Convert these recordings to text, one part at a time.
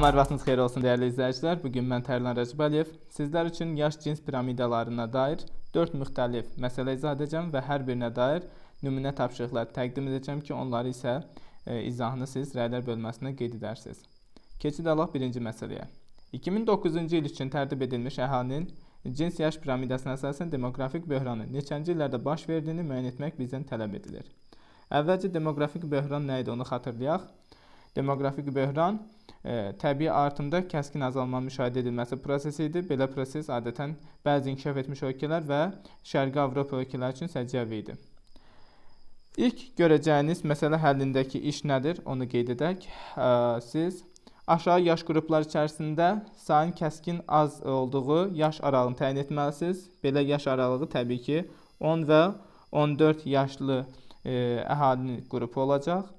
Salam, hər vaxtınız xeyir olsun dəyərli izləyicilər. Bu gün mən Tərlan Rəcəbəliyev sizlər üçün yaş cins piramidalarına dair 4 müxtəlif məsələ izah edəcəm və hər birinə dair nümunə tapşırıqlar təqdim edəcəm ki, onları isə e, izahını siz rəylər bölməsində qeyd edərsiniz. Keçid alaq birinci məsələyə. 2009-cu il üçün tərtib edilmiş əhalinin cins yaş piramidasına əsasən demoqrafik böhranın neçənci illərdə baş verdiyini müəyyən etmək bizdən tələb edilir. Əvvəlcə demoqrafik böhran nə idi onu xatırlayaq. Demoqrafik böhran e, təbii artımda kəskin azalmanın müşahidə edilməsi prosesi idi. Belə proses adətən bəzi inkişaf etmiş ölkələr və Şərqi Avropa ölkələri üçün səciyyəvi idi. İlk görəcəyiniz məsələ həllindəki iş nədir? Onu qeyd edək. E, siz aşağı yaş qruplar içərisində sayın kəskin az olduğu yaş aralığını təyin etməlisiniz. Belə yaş aralığı təbii ki 10 və 14 yaşlı e, əhalinin qrupu olacaq.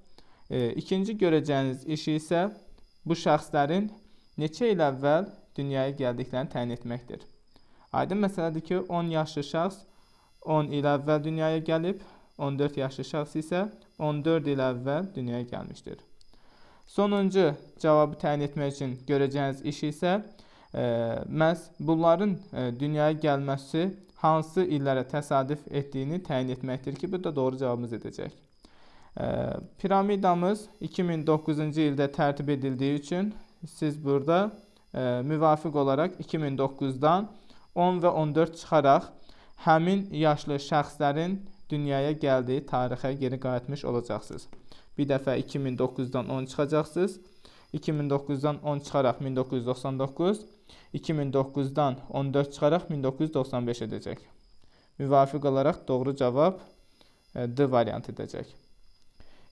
E, ikinci görəcəyiniz işi isə bu şəxslərin neçə il əvvəl dünyaya gəldiklərini təyin etməkdir. Aydın məsələdir ki, 10 yaşlı şəxs 10 il əvvəl dünyaya gəlib, 14 yaşlı şəxs isə 14 il əvvəl dünyaya gəlmişdir. Sonuncu cavabı təyin etmək üçün görəcəyiniz iş isə e, məhz bunların e, dünyaya gəlməsi hansı illərə təsadüf etdiyini təyin etməkdir ki, bu da doğru cavabımız edəcək. Piramidamız 2009-cu ildə tərtib edildiyi üçün siz burada e, müvafiq olaraq 2009-dan 10 və 14 çıxaraq həmin yaşlı şəxslərin dünyaya gəldiyi tarixə geri qayıtmış olacaqsınız. Bir dəfə 2009-dan 10 çıxacaqsınız. 2009-dan 10 çıxaraq 1999, 2009-dan 14 çıxaraq 1995 edəcək. Müvafiq olaraq doğru cavab e, D variantı edəcək.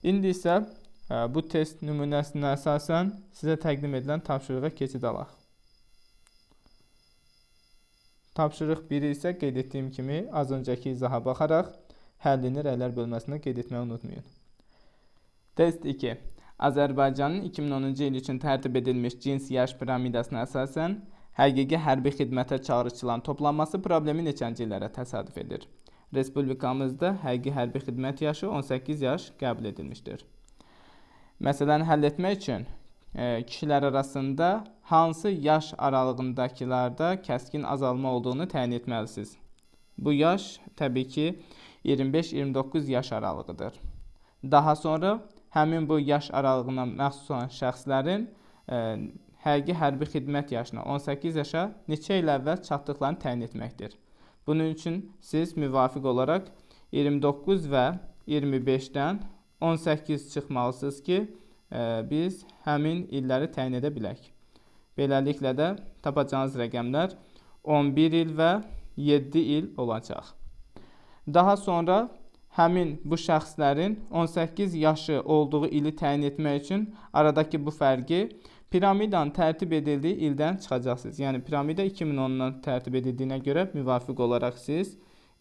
İndi isə e, bu test nümunəsinə əsasən sizə təqdim edilən tapşırığa keçid alaq. Tapşırıq 1-i isə qeyd etdiyim kimi az öncəki izaha baxaraq həllini rəylər bölməsinə qeyd etməyi unutmayın. Test 2. Azərbaycanın 2010-cu il üçün tərtib edilmiş cins yaş piramidasına əsasən həqiqi hərbi xidmətə çağırışçıların toplanması problemi neçənci illərə təsadüf edir? Respublikamızda həqiqi hərbi xidmət yaşı 18 yaş qəbul edilmişdir. Məsələni həll etmək üçün e, kişilər arasında hansı yaş aralığındakılarda kəskin azalma olduğunu təyin etməlisiniz. Bu yaş təbii ki 25-29 yaş aralığıdır. Daha sonra həmin bu yaş aralığına məxsus olan şəxslərin e, həqiqi hərbi xidmət yaşına 18 yaşa neçə il əvvəl çatdıqlarını təyin etməkdir. Bunun üçün siz müvafiq olaraq 29 və 25-dən 18 çıxmalısınız ki, e, biz həmin illəri təyin edə bilək. Beləliklə də tapacağınız rəqəmlər 11 il və 7 il olacaq. Daha sonra həmin bu şəxslərin 18 yaşı olduğu ili təyin etmək üçün aradakı bu fərqi piramidanın tərtib edildiyi ildən çıxacaqsınız. Yəni piramida 2010-dan tərtib edildiyinə görə müvafiq olaraq siz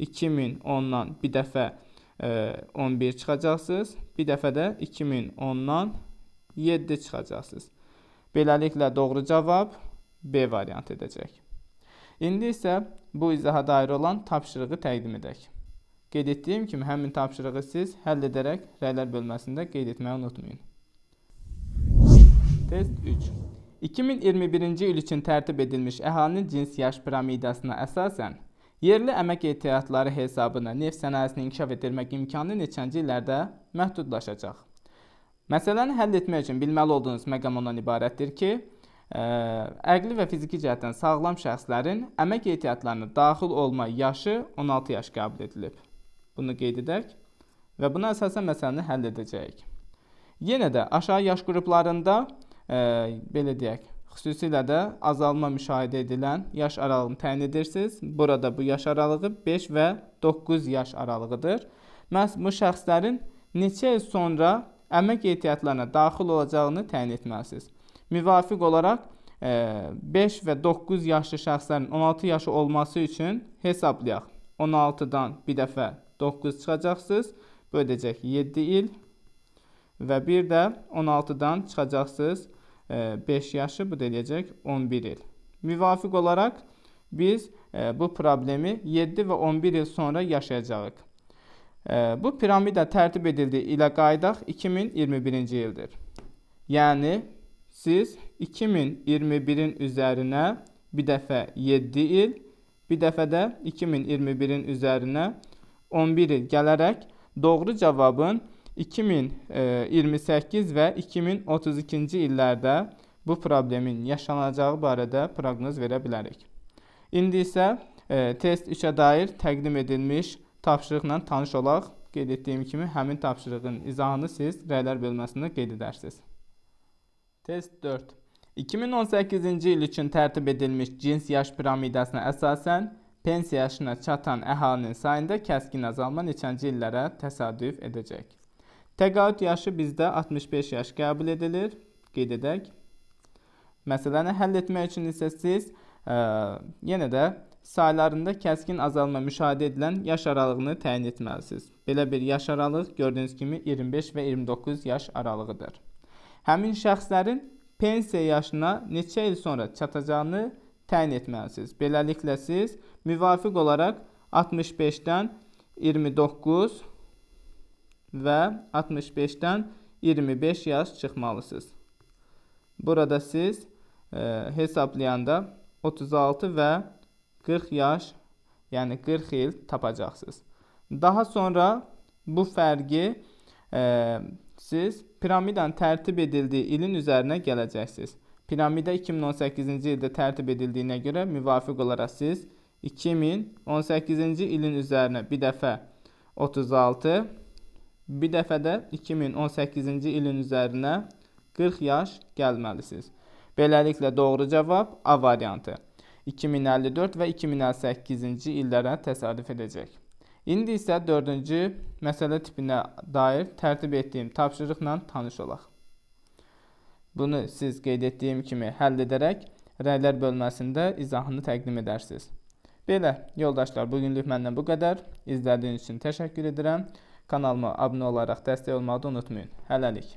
2010-dan bir dəfə ə, e, 11 çıxacaqsınız. Bir dəfə də 2010-dan 7 çıxacaqsınız. Beləliklə doğru cavab B variantı edəcək. İndi isə bu izaha dair olan tapşırığı təqdim edək. Qeyd etdiyim kimi həmin tapşırığı siz həll edərək rəylər bölməsində qeyd etməyi unutmayın. Test 3. 2021-ci il üçün tərtib edilmiş əhalinin cins yaş piramidasına əsasən yerli əmək ehtiyatları hesabına neft sənayesini inkişaf etdirmək imkanı neçənci illərdə məhdudlaşacaq? Məsələni həll etmək üçün bilməli olduğunuz məqam ondan ibarətdir ki, ə, e, əqli və fiziki cəhətdən sağlam şəxslərin əmək ehtiyatlarına daxil olma yaşı 16 yaş qəbul edilib. Bunu qeyd edək və buna əsasən məsələni həll edəcəyik. Yenə də aşağı yaş qruplarında belə deyək, xüsusilə də azalma müşahidə edilən yaş aralığını təyin edirsiniz. Burada bu yaş aralığı 5 və 9 yaş aralığıdır. Məhz bu şəxslərin neçə il sonra əmək ehtiyatlarına daxil olacağını təyin etməlisiniz. Müvafiq olaraq 5 e, və 9 yaşlı şəxslərin 16 yaşı olması üçün hesablayaq. 16-dan bir dəfə 9 çıxacaqsınız, böləcək 7 il və bir də 16-dan çıxacaqsınız 5 yaşı bu da eləyəcək 11 il. Müvafiq olaraq biz bu problemi 7 və 11 il sonra yaşayacağıq. Bu piramida tərtib edildiyi ilə qayıdaq 2021-ci ildir. Yəni siz 2021-in üzərinə bir dəfə 7 il, bir dəfə də 2021-in üzərinə 11 il gələrək doğru cavabın 2028 e, və 2032-ci illərdə bu problemin yaşanacağı barədə proqnoz verə bilərik. İndi isə e, test 3-ə dair təqdim edilmiş tapşırıqla tanış olaq. Qeyd etdiyim kimi həmin tapşırığın izahını siz rəylər bölməsində qeyd edərsiniz. Test 4. 2018-ci il üçün tərtib edilmiş cins yaş piramidasına əsasən pensiya yaşına çatan əhalinin sayında kəskin azalma neçənci illərə təsadüf edəcək? Təqaüd yaşı bizdə 65 yaş qəbul edilir. Qeyd edək. Məsələni həll etmək üçün isə siz ə, e, yenə də saylarında kəskin azalma müşahidə edilən yaş aralığını təyin etməlisiniz. Belə bir yaş aralığı gördüyünüz kimi 25 və 29 yaş aralığıdır. Həmin şəxslərin pensiya yaşına neçə il sonra çatacağını təyin etməlisiniz. Beləliklə siz müvafiq olaraq 65-dən 29 və 65-dən 25 yaş çıxmalısınız. Burada siz e, hesablayanda 36 və 40 yaş, yəni 40 il tapacaqsınız. Daha sonra bu fərqi e, siz piramidan tərtib edildiyi ilin üzərinə gələcəksiniz. Piramida 2018-ci ildə tərtib edildiyinə görə müvafiq olaraq siz 2018-ci ilin üzərinə bir dəfə 36 Bir dəfə də 2018-ci ilin üzərinə 40 yaş gəlməlisiniz. Beləliklə doğru cavab A variantı. 2054 və 2058-ci illərə təsadüf edəcək. İndi isə 4-cü məsələ tipinə dair tərtib etdiyim tapşırıqla tanış olaq. Bunu siz qeyd etdiyim kimi həll edərək rəylər bölməsində izahını təqdim edərsiniz. Belə, yoldaşlar, bugünlük məndən bu qədər. İzlədiyiniz üçün təşəkkür edirəm. Kanalıma abunə olaraq dəstək olmağı da unutmayın. Hələlik.